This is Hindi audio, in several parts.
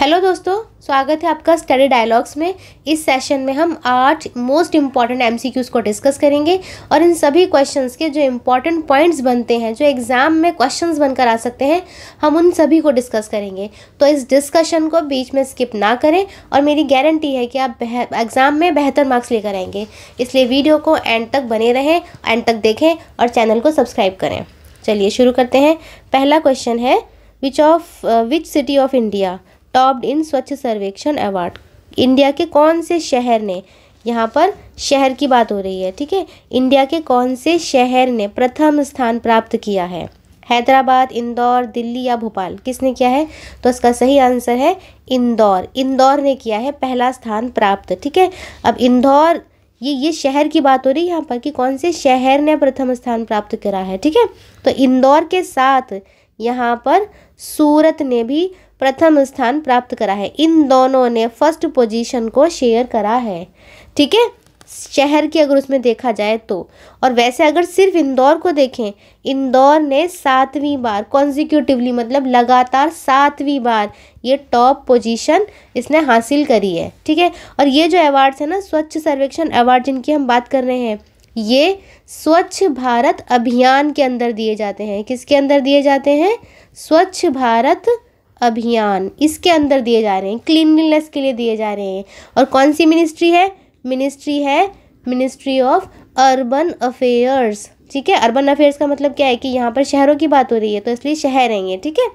हेलो दोस्तों स्वागत है आपका स्टडी डायलॉग्स में इस सेशन में हम आठ मोस्ट इम्पॉर्टेंट क्यूज को डिस्कस करेंगे और इन सभी क्वेश्चंस के जो इम्पॉर्टेंट पॉइंट्स बनते हैं जो एग्ज़ाम में क्वेश्चंस बनकर आ सकते हैं हम उन सभी को डिस्कस करेंगे तो इस डिस्कशन को बीच में स्किप ना करें और मेरी गारंटी है कि आप एग्ज़ाम में बेहतर मार्क्स लेकर आएंगे इसलिए वीडियो को एंड तक बने रहें एंड तक देखें और चैनल को सब्सक्राइब करें चलिए शुरू करते हैं पहला क्वेश्चन है which of which city of India topped in Swachh Survekshan award India के कौन से शहर ने यहाँ पर शहर की बात हो रही है ठीक है इंडिया के कौन से शहर ने प्रथम स्थान प्राप्त किया है हैदराबाद इंदौर दिल्ली या भोपाल किसने किया है तो इसका सही आंसर है इंदौर इंदौर ने किया है पहला स्थान प्राप्त ठीक है अब इंदौर ये ये शहर की बात हो रही है यहाँ पर कि कौन से शहर ने प्रथम स्थान प्राप्त करा है ठीक है तो इंदौर के साथ यहाँ पर सूरत ने भी प्रथम स्थान प्राप्त करा है इन दोनों ने फर्स्ट पोजीशन को शेयर करा है ठीक है शहर की अगर उसमें देखा जाए तो और वैसे अगर सिर्फ इंदौर को देखें इंदौर ने सातवीं बार कॉन्जिक्यूटिवली मतलब लगातार सातवीं बार ये टॉप पोजीशन इसने हासिल करी है ठीक है और ये जो अवार्ड्स है ना स्वच्छ सर्वेक्षण अवार्ड जिनकी हम बात कर रहे हैं ये स्वच्छ भारत अभियान के अंदर दिए जाते हैं किसके अंदर दिए जाते हैं स्वच्छ भारत अभियान इसके अंदर दिए जा रहे हैं क्लीनलीनेस के लिए दिए जा रहे हैं और कौन सी मिनिस्ट्री है मिनिस्ट्री है मिनिस्ट्री ऑफ अर्बन अफेयर्स ठीक है अर्बन अफेयर्स का मतलब क्या है कि यहाँ पर शहरों की बात हो रही है तो इसलिए शहर रहेंगे ठीक है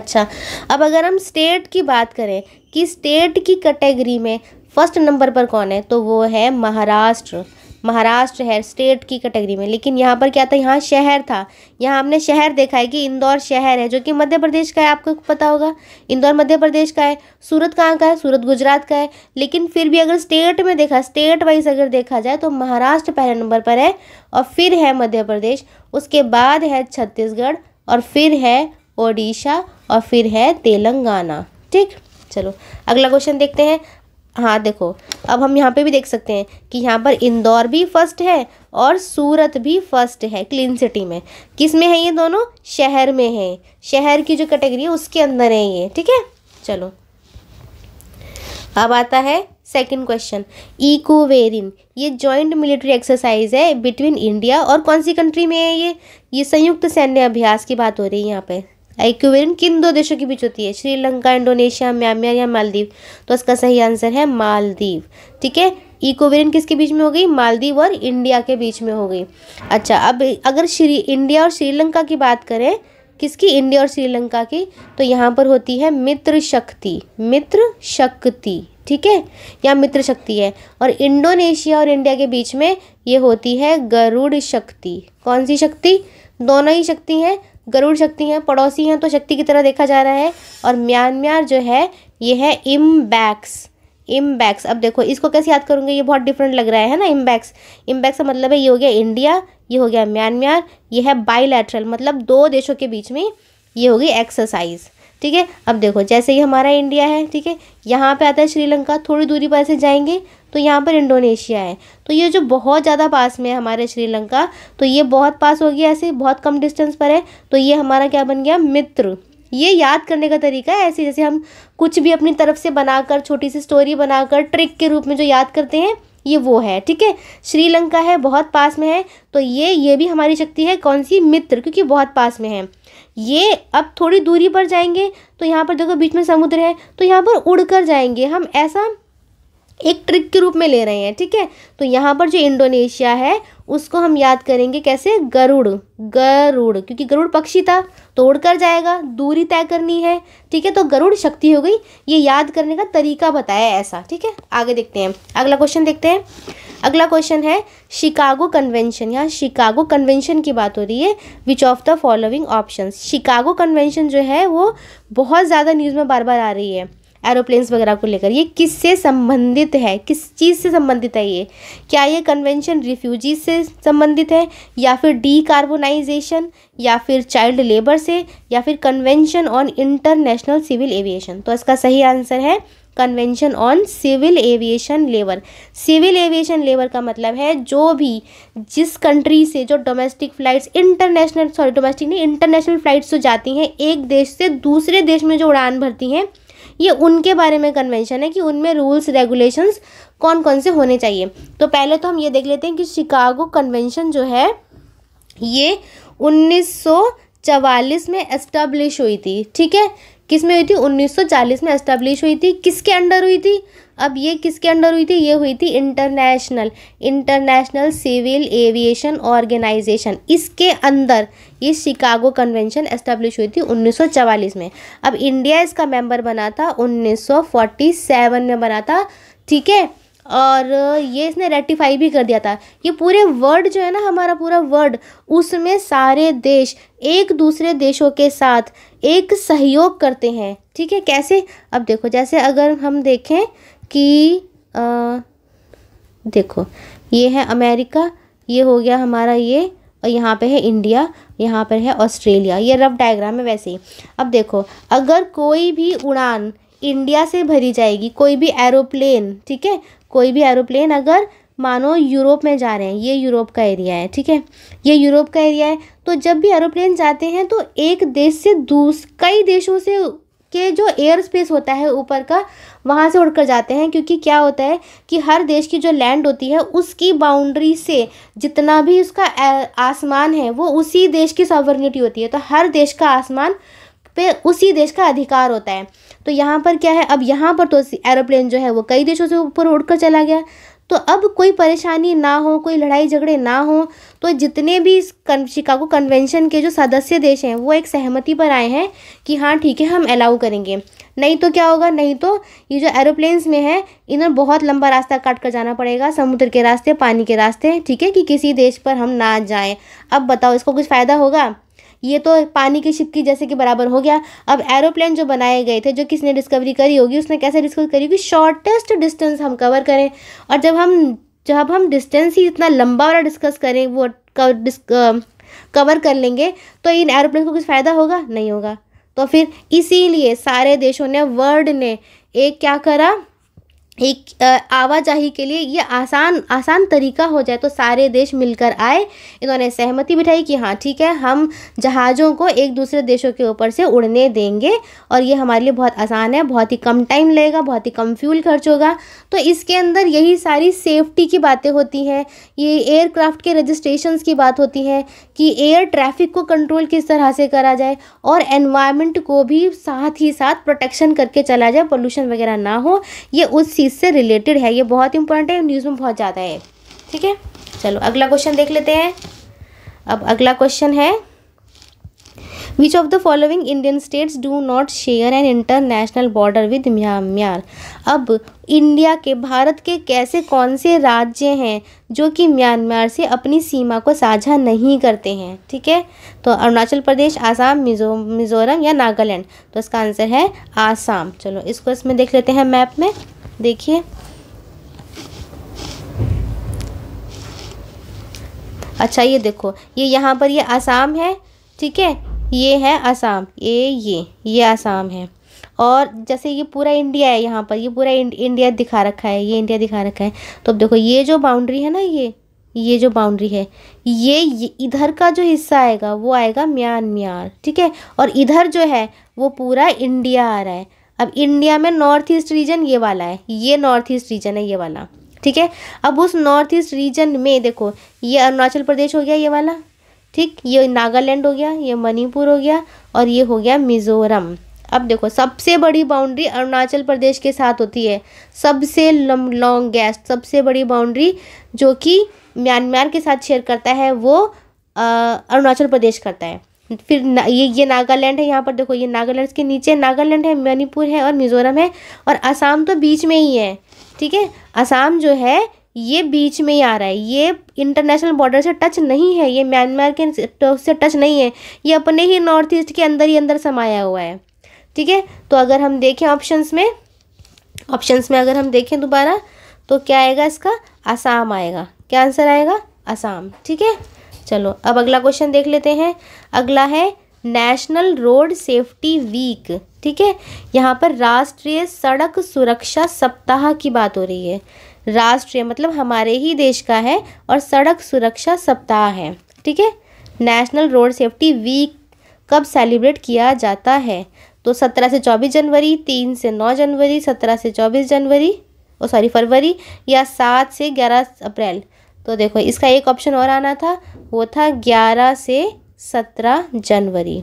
अच्छा अब अगर हम स्टेट की बात करें कि स्टेट की कैटेगरी में फर्स्ट नंबर पर कौन है तो वो है महाराष्ट्र महाराष्ट्र है स्टेट की कैटेगरी में लेकिन यहाँ पर क्या था यहाँ शहर था यहाँ हमने शहर देखा है कि इंदौर शहर है जो कि मध्य प्रदेश का है आपको पता होगा इंदौर मध्य प्रदेश का है सूरत कहाँ का है सूरत गुजरात का है लेकिन फिर भी अगर स्टेट में देखा स्टेट वाइज अगर देखा जाए तो महाराष्ट्र पहले नंबर पर है और फिर है मध्य प्रदेश उसके बाद है छत्तीसगढ़ और फिर है ओडिशा और फिर है तेलंगाना ठीक चलो अगला क्वेश्चन देखते हैं हाँ देखो अब हम यहाँ पे भी देख सकते हैं कि यहाँ पर इंदौर भी फर्स्ट है और सूरत भी फर्स्ट है क्लीन सिटी में किस में है ये दोनों शहर में है शहर की जो कैटेगरी है उसके अंदर है ये ठीक है चलो अब आता है सेकंड क्वेश्चन इकोवेरिन ये जॉइंट मिलिट्री एक्सरसाइज है बिटवीन इंडिया और कौन सी कंट्री में है ये ये संयुक्त सैन्य अभ्यास की बात हो रही है यहाँ पर एक्वेरियन किन दो देशों के बीच होती है श्रीलंका इंडोनेशिया म्यांमार या मालदीव तो इसका सही आंसर है मालदीव ठीक है इकोवेरियन किसके बीच में हो गई मालदीव और इंडिया के बीच में हो गई अच्छा अब अगर श्री इंडिया और श्रीलंका की बात करें किसकी इंडिया और श्रीलंका की तो यहाँ पर होती है मित्र शक्ति मित्र शक्ति ठीक है या मित्र शक्ति है और इंडोनेशिया और इंडिया के बीच में ये होती है गरुड़ शक्ति कौन सी शक्ति दोनों ही शक्ति हैं गरुड़ शक्ति हैं पड़ोसी हैं तो शक्ति की तरह देखा जा रहा है और म्यांमार जो है ये है इम्बैक्स इम्बैक्स अब देखो इसको कैसे याद करूँगी ये बहुत डिफरेंट लग रहा है ना इम्बैक्स इम्बैक्स का मतलब है ये हो गया इंडिया ये हो गया म्यांमार ये है बाईलैटरल मतलब दो देशों के बीच में ये होगी एक्सरसाइज ठीक है अब देखो जैसे ही हमारा इंडिया है ठीक है यहाँ पे आता है श्रीलंका थोड़ी दूरी पर ऐसे जाएंगे तो यहाँ पर इंडोनेशिया है तो ये जो बहुत ज़्यादा पास में है हमारे श्रीलंका तो ये बहुत पास हो गया ऐसे बहुत कम डिस्टेंस पर है तो ये हमारा क्या बन गया मित्र ये याद करने का तरीका है ऐसे जैसे हम कुछ भी अपनी तरफ से बनाकर छोटी सी स्टोरी बनाकर ट्रिक के रूप में जो याद करते हैं ये वो है ठीक है श्रीलंका है बहुत पास में है तो ये ये भी हमारी शक्ति है कौन सी मित्र क्योंकि बहुत पास में है ये अब थोड़ी दूरी पर जाएंगे तो यहाँ पर देखो बीच में समुद्र है तो यहाँ पर उड़ कर जाएंगे हम ऐसा एक ट्रिक के रूप में ले रहे हैं ठीक है तो यहाँ पर जो इंडोनेशिया है उसको हम याद करेंगे कैसे गरुड़ गरुड़ क्योंकि गरुड़ पक्षी था तो उड़ कर जाएगा दूरी तय करनी है ठीक है तो गरुड़ शक्ति हो गई ये याद करने का तरीका बताया ऐसा ठीक है आगे देखते हैं अगला क्वेश्चन देखते हैं अगला क्वेश्चन है शिकागो कन्वेंशन यहाँ शिकागो कन्वेंशन की बात हो रही है which of the following options Chicago convention जो है वो बहुत ज़्यादा न्यूज़ में बार बार आ रही है एरोप्लेन्स वगैरह को लेकर ये किससे संबंधित है किस चीज़ से संबंधित है ये क्या ये कन्वेंशन रिफ्यूजी से संबंधित है या फिर डीकार्बोनाइजेशन या फिर चाइल्ड लेबर से या फिर convention on international civil aviation तो इसका सही आंसर है convention on civil aviation labour civil aviation labour का मतलब है जो भी जिस कंट्री से जो domestic flights international sorry domestic नहीं इंटरनेशनल फ़्लाइट्स जो जाती हैं एक देश से दूसरे देश में जो उड़ान भरती हैं ये उनके बारे में कन्वेंशन है कि उनमें रूल्स रेगुलेशंस कौन कौन से होने चाहिए तो पहले तो हम ये देख लेते हैं कि शिकागो कन्वेंशन जो है ये उन्नीस चवालीस में एस्टेब्लिश हुई थी ठीक है किस में हुई थी 1940 में एस्टेब्लिश हुई थी किसके अंडर हुई थी अब ये किसके अंडर हुई थी ये हुई थी international international civil aviation organisation इसके अंदर ये शिकागो कन्वेंशन एस्टेब्लिश हुई थी 1944 में अब इंडिया इसका मेंबर बना था 1947 में बना था ठीक है और ये इसने रेटिफाई भी कर दिया था ये पूरे वर्ल्ड जो है ना हमारा पूरा वर्ल्ड उसमें सारे देश एक दूसरे देशों के साथ एक सहयोग करते हैं ठीक है कैसे अब देखो जैसे अगर हम देखें कि आ, देखो ये है अमेरिका ये हो गया हमारा ये और यहाँ पे है इंडिया यहाँ पर है ऑस्ट्रेलिया ये रफ डायग्राम है वैसे ही अब देखो अगर कोई भी उड़ान इंडिया से भरी जाएगी कोई भी एरोप्लेन ठीक है कोई भी एरोप्लेन अगर मानो यूरोप में जा रहे हैं ये यूरोप का एरिया है ठीक है ये यूरोप का एरिया है तो जब भी एरोप्लेन जाते हैं तो एक देश से दूस कई देशों से के जो एयर स्पेस होता है ऊपर का वहाँ से उड़कर जाते हैं क्योंकि क्या होता है कि हर देश की जो लैंड होती है उसकी बाउंड्री से जितना भी उसका आसमान है वो उसी देश की सॉवर्निटी होती है तो हर देश का आसमान पे उसी देश का अधिकार होता है तो यहाँ पर क्या है अब यहाँ पर तो एरोप्लेन जो है वो कई देशों से ऊपर उड़कर चला गया तो अब कोई परेशानी ना हो कोई लड़ाई झगड़े ना हो तो जितने भी शिकागो कन्वेंशन के जो सदस्य देश हैं वो एक सहमति पर आए हैं कि हाँ ठीक है हम अलाउ करेंगे नहीं तो क्या होगा नहीं तो ये जो एरोप्लेन्स में है इन्हें बहुत लंबा रास्ता काट कर जाना पड़ेगा समुद्र के रास्ते पानी के रास्ते ठीक है कि किसी देश पर हम ना जाएं अब बताओ इसको कुछ फ़ायदा होगा ये तो पानी की शिपकी जैसे कि बराबर हो गया अब एरोप्लेन जो बनाए गए थे जो किसने डिस्कवरी करी होगी उसने कैसे डिस्कवरी करी होगी शॉर्टेस्ट डिस्टेंस हम कवर करें और जब हम जब हम डिस्टेंस ही इतना लंबा वाला डिस्कस करें वो कवर कर लेंगे तो इन एरोप्लेन को कुछ फ़ायदा होगा नहीं होगा तो फिर इसीलिए सारे देशों ने वर्ल्ड ने एक क्या करा एक आवाजाही के लिए ये आसान आसान तरीका हो जाए तो सारे देश मिलकर आए इन्होंने सहमति बिठाई कि हाँ ठीक है हम जहाज़ों को एक दूसरे देशों के ऊपर से उड़ने देंगे और ये हमारे लिए बहुत आसान है बहुत ही कम टाइम लगेगा बहुत ही कम फ्यूल खर्च होगा तो इसके अंदर यही सारी सेफ्टी की बातें होती हैं ये एयरक्राफ्ट के रजिस्ट्रेशन की बात होती है कि एयर ट्रैफिक को कंट्रोल किस तरह से करा जाए और एनवायरमेंट को भी साथ ही साथ प्रोटेक्शन करके चला जाए पोल्यूशन वगैरह ना हो ये उस इससे रिलेटेड है ये बहुत इंपॉर्टेंट है न्यूज़ में बहुत ज़्यादा है ठीक है चलो अगला क्वेश्चन देख लेते हैं अब अगला क्वेश्चन है which of the following Indian states do not share an international border with Myanmar अब इंडिया के भारत के कैसे कौन से राज्य हैं जो कि म्यांमार से अपनी सीमा को साझा नहीं करते हैं ठीक है तो अरुणाचल प्रदेश आसाम मिजो मिज़ोरम या नागालैंड तो इसका आंसर है आसाम चलो इसको इसमें देख लेते हैं मैप में देखिए अच्छा ये देखो ये यहाँ पर ये आसाम है ठीक है ये है आसाम ये ये ये आसाम है और जैसे ये पूरा इंडिया है यहाँ पर ये पूरा इंडिया दिखा रखा है ये इंडिया दिखा रखा है तो अब देखो ये जो बाउंड्री है ना ये ये जो बाउंड्री है ये, ये इधर का जो हिस्सा आएगा वो आएगा म्यान म्यार ठीक है और इधर जो है वो पूरा इंडिया आ रहा है अब इंडिया में नॉर्थ ईस्ट रीजन ये वाला है ये नॉर्थ ईस्ट रीजन है ये वाला ठीक है अब उस नॉर्थ ईस्ट रीजन में देखो ये अरुणाचल प्रदेश हो गया ये वाला ठीक ये नागालैंड हो गया ये मणिपुर हो गया और ये हो गया मिजोरम अब देखो सबसे बड़ी बाउंड्री अरुणाचल प्रदेश के साथ होती है सबसे लॉन्गेस्ट सबसे बड़ी बाउंड्री जो कि म्यांमार के साथ शेयर करता है वो अरुणाचल प्रदेश करता है फिर ये ये नागालैंड है यहाँ पर देखो ये नागालैंड के नीचे नागालैंड है मणिपुर है और मिजोरम है और असम तो बीच में ही है ठीक है असम जो है ये बीच में ही आ रहा है ये इंटरनेशनल बॉर्डर से टच नहीं है ये म्यांमार के से टच नहीं है ये अपने ही नॉर्थ ईस्ट के अंदर ही अंदर समाया हुआ है ठीक है तो अगर हम देखें ऑप्शंस में ऑप्शंस में अगर हम देखें दोबारा तो क्या आएगा इसका आसाम आएगा क्या आंसर आएगा आसाम ठीक है चलो अब अगला क्वेश्चन देख लेते हैं अगला है नेशनल रोड सेफ्टी वीक ठीक है यहाँ पर राष्ट्रीय सड़क सुरक्षा सप्ताह की बात हो रही है राष्ट्रीय मतलब हमारे ही देश का है और सड़क सुरक्षा सप्ताह है ठीक है नेशनल रोड सेफ्टी वीक कब सेलिब्रेट किया जाता है तो सत्रह से चौबीस जनवरी तीन से नौ जनवरी सत्रह से चौबीस जनवरी ओ सॉरी फरवरी या सात से ग्यारह अप्रैल तो देखो इसका एक ऑप्शन और आना था वो था ग्यारह से सत्रह जनवरी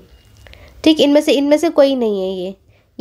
ठीक इनमें से इनमें से कोई नहीं है ये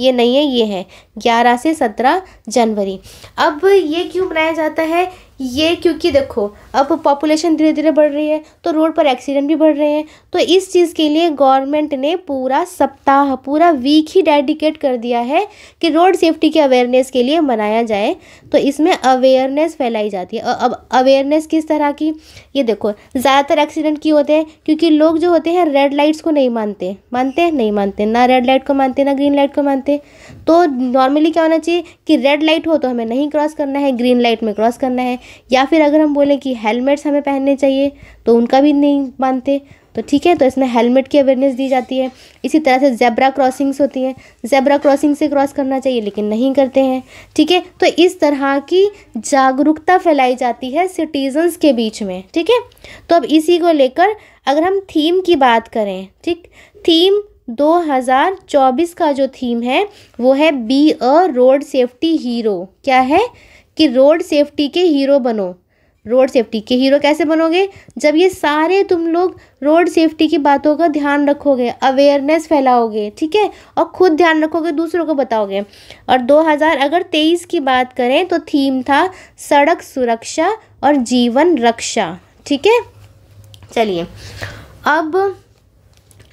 ये नहीं है ये है ग्यारह से सत्रह जनवरी अब ये क्यों मनाया जाता है ये क्योंकि देखो अब पॉपुलेशन धीरे धीरे बढ़ रही है तो रोड पर एक्सीडेंट भी बढ़ रहे हैं तो इस चीज़ के लिए गवर्नमेंट ने पूरा सप्ताह पूरा वीक ही डेडिकेट कर दिया है कि रोड सेफ्टी के अवेयरनेस के लिए मनाया जाए तो इसमें अवेयरनेस फैलाई जाती है अब अवेयरनेस किस तरह की ये देखो ज़्यादातर एक्सीडेंट क्यों होते हैं क्योंकि लोग जो होते हैं रेड लाइट्स को नहीं मानते मानते हैं नहीं मानते ना रेड लाइट को मानते ना ग्रीन लाइट को मानते तो नॉर्मली क्या होना चाहिए कि रेड लाइट हो तो हमें नहीं क्रॉस करना है ग्रीन लाइट में क्रॉस करना है या फिर अगर हम बोलें कि हेलमेट्स हमें पहनने चाहिए तो उनका भी नहीं मानते तो ठीक है तो इसमें हेलमेट की अवेयरनेस दी जाती है इसी तरह से जेब्रा क्रॉसिंग्स होती हैं जेब्रा क्रॉसिंग से क्रॉस करना चाहिए लेकिन नहीं करते हैं ठीक है तो इस तरह की जागरूकता फैलाई जाती है सिटीजन्स के बीच में ठीक है तो अब इसी को लेकर अगर हम थीम की बात करें ठीक थीम 2024 का जो थीम है वो है be a road safety hero क्या है कि रोड सेफ्टी के हीरो बनो रोड सेफ्टी के हीरो कैसे बनोगे जब ये सारे तुम लोग रोड सेफ्टी की बातों का ध्यान रखोगे अवेयरनेस फैलाओगे ठीक है और खुद ध्यान रखोगे दूसरों को बताओगे और 2000 अगर तेईस की बात करें तो थीम था सड़क सुरक्षा और जीवन रक्षा ठीक है चलिए अब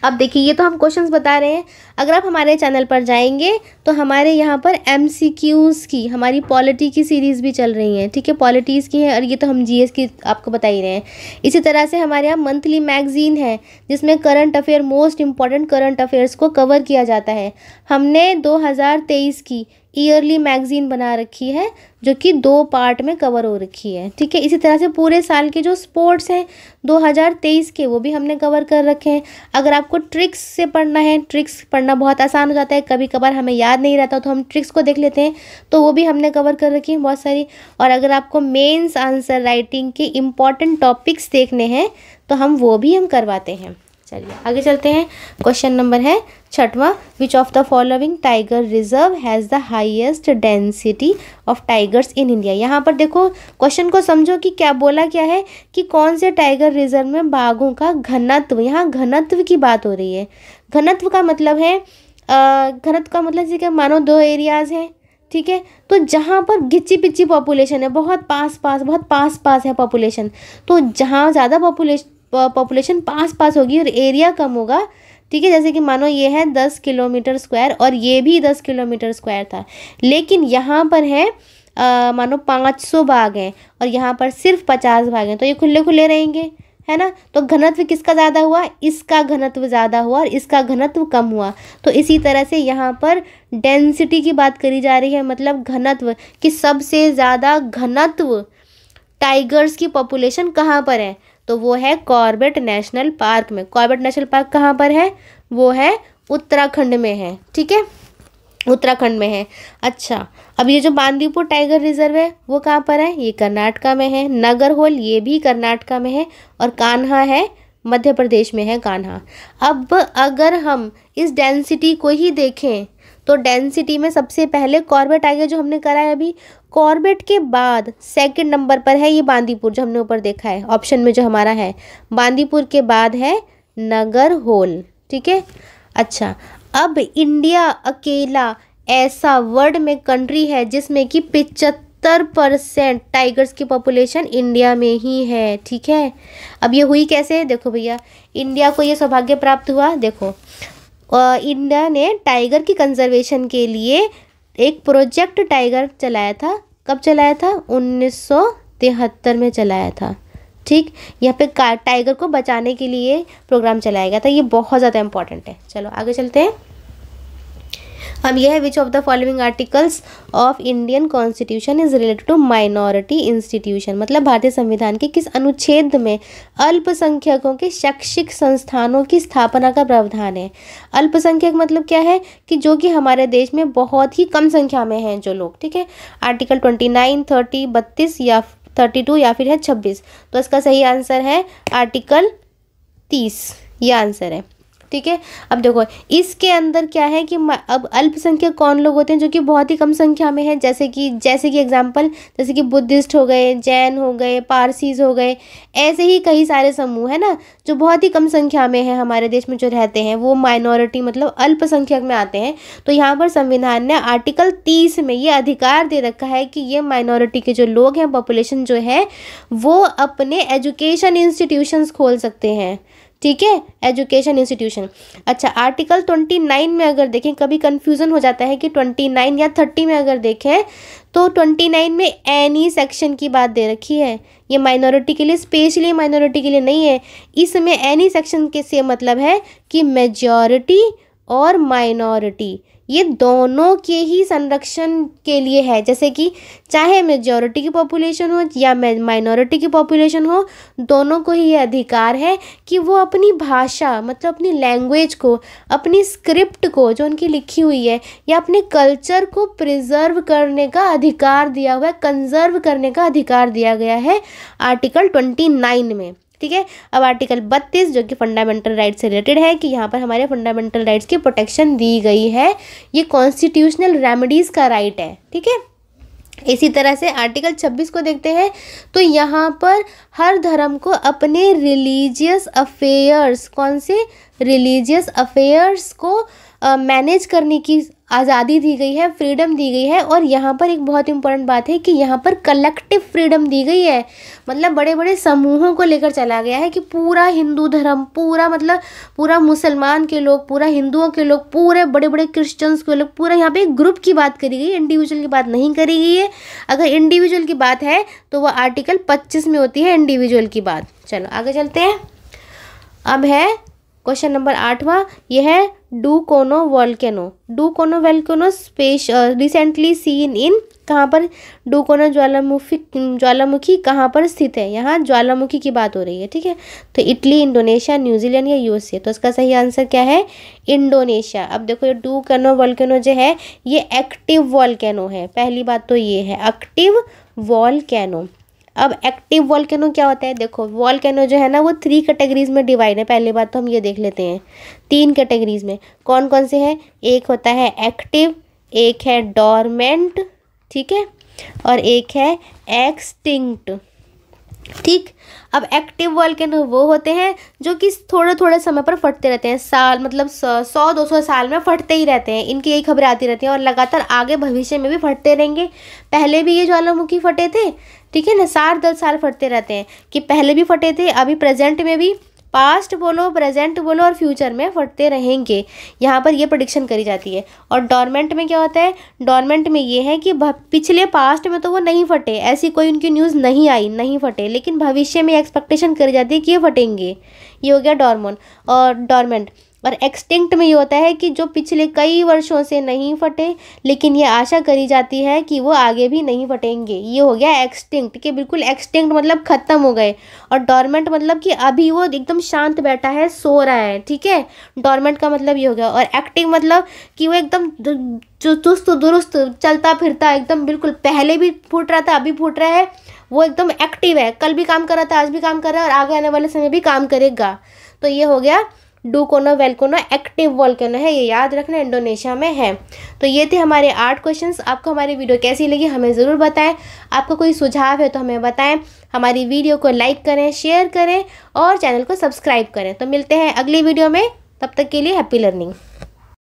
अब देखिए ये तो हम क्वेश्चंस बता रहे हैं अगर आप हमारे चैनल पर जाएंगे तो हमारे यहाँ पर एम की हमारी पॉलिटी की सीरीज़ भी चल रही हैं ठीक है पॉलिटीज़ की हैं और ये तो हम जी की आपको बता ही रहे हैं इसी तरह से हमारे यहाँ मंथली मैगज़ीन है जिसमें current affair most important current affairs को कवर किया जाता है हमने 2023 की ईयरली मैगज़ीन बना रखी है जो कि दो पार्ट में कवर हो रखी है ठीक है इसी तरह से पूरे साल के जो स्पोर्ट्स हैं 2023 के वो भी हमने कवर कर रखे हैं अगर आपको ट्रिक्स से पढ़ना है ट्रिक्स पढ़ना करना बहुत आसान हो जाता है कभी कभार हमें याद नहीं रहता तो हम ट्रिक्स को देख लेते हैं तो वो भी हमने कवर कर रखी है बहुत सारी और अगर आपको मेन्स आंसर राइटिंग के इम्पॉर्टेंट टॉपिक्स देखने हैं तो हम वो भी हम करवाते हैं चलिए आगे चलते हैं क्वेश्चन नंबर है छठवा which of the following tiger reserve has the highest density of tigers in India यहाँ पर देखो क्वेश्चन को समझो कि क्या बोला क्या है कि कौन से टाइगर रिजर्व में बाघों का घनत्व यहाँ घनत्व की बात हो रही है घनत्व का मतलब है घनत्व का मतलब जैसे है मानो दो एरियाज हैं ठीक है तो जहाँ पर घिची पिच्ची पॉपुलेशन है बहुत पास पास बहुत पास पास है पॉपुलेशन तो जहाँ ज़्यादा पॉपुलेशन पॉपुलेशन पास पास होगी और एरिया कम होगा ठीक है जैसे कि मानो ये है दस किलोमीटर स्क्वायर और ये भी दस किलोमीटर स्क्वायर था लेकिन यहाँ पर है आ, मानो पाँच सौ भाग हैं और यहाँ पर सिर्फ पचास भाग हैं तो ये खुले खुले रहेंगे है ना तो घनत्व किसका ज़्यादा हुआ इसका घनत्व ज़्यादा हुआ और इसका घनत्व कम हुआ तो इसी तरह से यहाँ पर डेंसिटी की बात करी जा रही है मतलब घनत्व कि सबसे ज़्यादा घनत्व टाइगर्स की पॉपुलेशन कहाँ पर है तो वो है कॉर्बेट नेशनल पार्क में कॉर्बेट नेशनल पार्क कहाँ पर है वो है उत्तराखंड में है ठीक है उत्तराखंड में है अच्छा अब ये जो बांदीपुर टाइगर रिजर्व है वो कहाँ पर है ये कर्नाटका में है नगर होल ये भी कर्नाटका में है और कान्हा है मध्य प्रदेश में है कान्हा अब अगर हम इस डेंसिटी को ही देखें तो डेंसिटी में सबसे पहले कॉर्बेट आ गया जो हमने करा है अभी कॉर्बेट के बाद सेकंड नंबर पर है ये बांदीपुर जो हमने ऊपर देखा है ऑप्शन में जो हमारा है बांदीपुर के बाद है नगर होल ठीक है अच्छा अब इंडिया अकेला ऐसा वर्ल्ड में कंट्री है जिसमें कि पिचहत्तर परसेंट टाइगर्स की पॉपुलेशन इंडिया में ही है ठीक है अब ये हुई कैसे देखो भैया इंडिया को ये सौभाग्य प्राप्त हुआ देखो इंडिया ने टाइगर की कंजर्वेशन के लिए एक प्रोजेक्ट टाइगर चलाया था कब चलाया था उन्नीस में चलाया था ठीक यहाँ पे टाइगर को बचाने के लिए प्रोग्राम चलाया गया था ये बहुत ज़्यादा इंपॉर्टेंट है चलो आगे चलते हैं अब यह है which of the following articles of Indian constitution is related to minority institution मतलब भारतीय संविधान के किस अनुच्छेद में अल्पसंख्यकों के शैक्षिक संस्थानों की स्थापना का प्रावधान है अल्पसंख्यक मतलब क्या है कि जो कि हमारे देश में बहुत ही कम संख्या में हैं जो लोग ठीक है आर्टिकल ट्वेंटी नाइन थर्टी बत्तीस या थर्टी टू या फिर है छब्बीस तो इसका सही आंसर है आर्टिकल तीस ये आंसर है ठीक है अब देखो इसके अंदर क्या है कि अब अल्पसंख्यक कौन लोग होते हैं जो कि बहुत ही कम संख्या में है जैसे कि जैसे कि एग्जाम्पल जैसे कि बुद्धिस्ट हो गए जैन हो गए पारसीज हो गए ऐसे ही कई सारे समूह है ना जो बहुत ही कम संख्या में है हमारे देश में जो रहते हैं वो माइनॉरिटी मतलब अल्पसंख्यक में आते हैं तो यहाँ पर संविधान ने आर्टिकल तीस में ये अधिकार दे रखा है कि ये माइनॉरिटी के जो लोग हैं पॉपुलेशन जो है वो अपने एजुकेशन इंस्टीट्यूशंस खोल सकते हैं ठीक है एजुकेशन इंस्टीट्यूशन अच्छा आर्टिकल ट्वेंटी नाइन में अगर देखें कभी कन्फ्यूज़न हो जाता है कि ट्वेंटी नाइन या थर्टी में अगर देखें तो ट्वेंटी नाइन में एनी सेक्शन की बात दे रखी है ये माइनॉरिटी के लिए स्पेशली माइनॉरिटी के लिए नहीं है इसमें एनी सेक्शन के से मतलब है कि मेजॉरिटी और माइनॉरिटी ये दोनों के ही संरक्षण के लिए है जैसे कि चाहे मेजोरिटी की पॉपुलेशन हो या माइनॉरिटी की पॉपुलेशन हो दोनों को ही ये अधिकार है कि वो अपनी भाषा मतलब अपनी लैंग्वेज को अपनी स्क्रिप्ट को जो उनकी लिखी हुई है या अपने कल्चर को प्रिजर्व करने का अधिकार दिया हुआ है कंजर्व करने का अधिकार दिया गया है आर्टिकल ट्वेंटी नाइन में ठीक है अब आर्टिकल बत्तीस जो कि फंडामेंटल राइट से रिलेटेड है कि यहाँ पर हमारे फंडामेंटल राइट्स की प्रोटेक्शन दी गई है ये कॉन्स्टिट्यूशनल रेमेडीज़ का राइट है ठीक है इसी तरह से आर्टिकल 26 को देखते हैं तो यहाँ पर हर धर्म को अपने रिलीजियस अफेयर्स कौन से रिलीजियस अफेयर्स को मैनेज करने की आज़ादी दी गई है फ्रीडम दी गई है और यहाँ पर एक बहुत इंपॉर्टेंट बात है कि यहाँ पर कलेक्टिव फ्रीडम दी गई है मतलब बड़े बड़े समूहों को लेकर चला गया है कि पूरा हिंदू धर्म पूरा मतलब पूरा मुसलमान के लोग पूरा हिंदुओं के लोग पूरे बड़े बड़े क्रिश्चियंस के लोग पूरा यहाँ एक ग्रुप की बात करी गई इंडिविजुअल की बात नहीं करी गई है अगर इंडिविजुअल की बात है तो वह आर्टिकल पच्चीस में होती है इंडिविजुअल की बात चलो आगे चलते हैं अब है क्वेश्चन नंबर आठवां यह है डू कोनो वॉलकेनो डू कोनो वेलकोनो स्पेश रिसेंटली सीन इन कहाँ पर डू कोनो ज्वालामुखी ज्वालामुखी कहाँ पर स्थित है यहाँ ज्वालामुखी की बात हो रही है ठीक है तो इटली इंडोनेशिया न्यूजीलैंड या यूएसए तो इसका सही आंसर क्या है इंडोनेशिया अब देखो ये डू कोनो वॉलकेनो जो है ये एक्टिव वॉलकैनो है पहली बात तो ये है एक्टिव वॉल्केनो अब एक्टिव वॉल्केनो क्या होता है देखो वॉल्केनो जो है ना वो थ्री कैटेगरीज में डिवाइड है पहली बात तो हम ये देख लेते हैं तीन कैटेगरीज में कौन कौन से हैं एक होता है एक्टिव एक है डॉर्मेंट ठीक है और एक है एक्सटिंक्ट ठीक अब एक्टिव वॉल्केनो वो होते हैं जो कि थोड़े थोड़े समय पर फटते रहते हैं साल मतलब सौ दो सौ साल में फटते ही रहते हैं इनकी यही खबरें आती रहती हैं और लगातार आगे भविष्य में भी फटते रहेंगे पहले भी ये ज्वालामुखी फटे थे ठीक है ना साठ दस साल फटते रहते हैं कि पहले भी फटे थे अभी प्रेजेंट में भी पास्ट बोलो प्रेजेंट बोलो और फ्यूचर में फटते रहेंगे यहाँ पर ये प्रडिक्शन करी जाती है और डॉर्मेंट में क्या होता है डॉर्मेंट में ये है कि पिछले पास्ट में तो वो नहीं फटे ऐसी कोई उनकी न्यूज़ नहीं आई नहीं फटे लेकिन भविष्य में एक्सपेक्टेशन करी जाती है कि ये फटेंगे ये हो गया डॉर्मोन और डॉर्मेंट और एक्सटिंक्ट में ये होता है कि जो पिछले कई वर्षों से नहीं फटे लेकिन ये आशा करी जाती है कि वो आगे भी नहीं फटेंगे ये हो गया एक्सटिंक्ट के बिल्कुल एक्सटिंक्ट मतलब ख़त्म हो गए और डॉर्मेंट मतलब कि अभी वो एकदम शांत बैठा है सो रहा है ठीक है डॉर्मेंट का मतलब ये हो गया और एक्टिंग मतलब कि वो एकदम जो चुस्त दुरुस्त चलता फिरता एकदम बिल्कुल पहले भी फूट रहा था अभी फूट रहा है वो एकदम एक्टिव है कल भी काम कर रहा था आज भी काम कर रहा है और आगे आने वाले समय भी काम करेगा तो ये हो गया डूकोनो वेलकोनो एक्टिव वॉलकोनो है ये याद रखना इंडोनेशिया में है तो ये थे हमारे आठ क्वेश्चंस आपको हमारी वीडियो कैसी लगी हमें ज़रूर बताएं आपका कोई सुझाव है तो हमें बताएं हमारी वीडियो को लाइक करें शेयर करें और चैनल को सब्सक्राइब करें तो मिलते हैं अगली वीडियो में तब तक के लिए हैप्पी लर्निंग